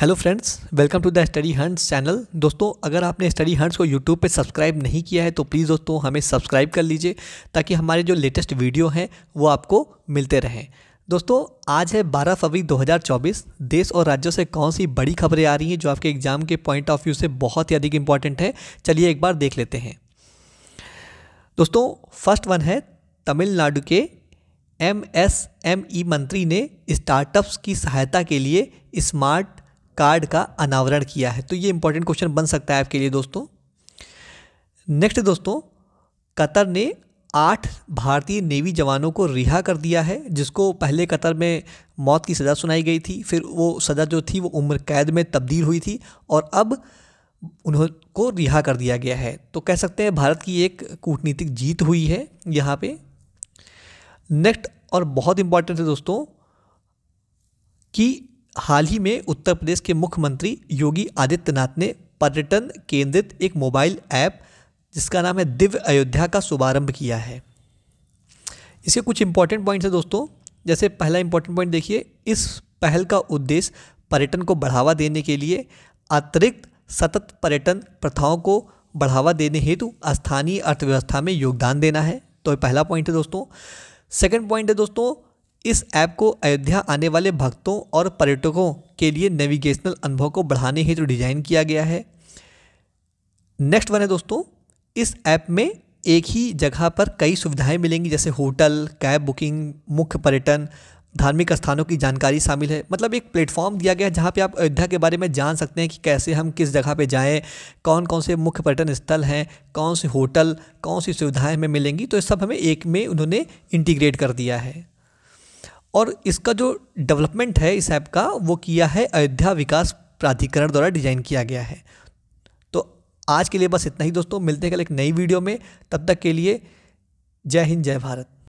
hello friends welcome to the study hunts channel दोस्तों अगर आपने स्टडी हंट्स को यूट्यूब पे सब्सक्राइब नहीं किया है तो प्लीज़ दोस्तों हमें सब्सक्राइब कर लीजिए ताकि हमारे जो लेटेस्ट वीडियो हैं वो आपको मिलते रहें दोस्तों आज है 12 फरवरी 2024 देश और राज्यों से कौन सी बड़ी खबरें आ रही हैं जो आपके एग्ज़ाम के पॉइंट ऑफ व्यू से बहुत ही अधिक इंपॉर्टेंट है चलिए एक बार देख लेते हैं दोस्तों फर्स्ट वन है तमिलनाडु के एम एस एम ई मंत्री ने स्टार्टअप्स की सहायता के लिए स्मार्ट कार्ड का अनावरण किया है तो ये इंपॉर्टेंट क्वेश्चन बन सकता है आपके लिए दोस्तों नेक्स्ट दोस्तों कतर ने आठ भारतीय नेवी जवानों को रिहा कर दिया है जिसको पहले कतर में मौत की सज़ा सुनाई गई थी फिर वो सज़ा जो थी वो उम्र कैद में तब्दील हुई थी और अब उन्होंने रिहा कर दिया गया है तो कह सकते हैं भारत की एक कूटनीतिक जीत हुई है यहाँ पे नेक्स्ट और बहुत इम्पॉर्टेंट है दोस्तों कि हाल ही में उत्तर प्रदेश के मुख्यमंत्री योगी आदित्यनाथ ने पर्यटन केंद्रित एक मोबाइल ऐप जिसका नाम है दिव्य अयोध्या का शुभारंभ किया है इसके कुछ इंपॉर्टेंट पॉइंट्स हैं दोस्तों जैसे पहला इंपॉर्टेंट पॉइंट देखिए इस पहल का उद्देश्य पर्यटन को बढ़ावा देने के लिए अतिरिक्त सतत पर्यटन प्रथाओं को बढ़ावा देने हेतु स्थानीय अर्थव्यवस्था में योगदान देना है तो पहला पॉइंट है दोस्तों सेकंड पॉइंट है दोस्तों इस ऐप को अयोध्या आने वाले भक्तों और पर्यटकों के लिए नेविगेशनल अनुभव को बढ़ाने हेतु तो डिज़ाइन किया गया है नेक्स्ट वन है दोस्तों इस ऐप में एक ही जगह पर कई सुविधाएं मिलेंगी जैसे होटल कैब बुकिंग मुख्य पर्यटन धार्मिक स्थानों की जानकारी शामिल है मतलब एक प्लेटफॉर्म दिया गया है जहाँ पे आप अयोध्या के बारे में जान सकते हैं कि कैसे हम किस जगह पे जाएं कौन कौन से मुख्य पर्यटन स्थल हैं कौन से होटल कौन सी सुविधाएं हमें मिलेंगी तो ये सब हमें एक में उन्होंने इंटीग्रेट कर दिया है और इसका जो डेवलपमेंट है इस ऐप का वो किया है अयोध्या विकास प्राधिकरण द्वारा डिज़ाइन किया गया है तो आज के लिए बस इतना ही दोस्तों मिलते हैं कल एक नई वीडियो में तब तक के लिए जय हिंद जय भारत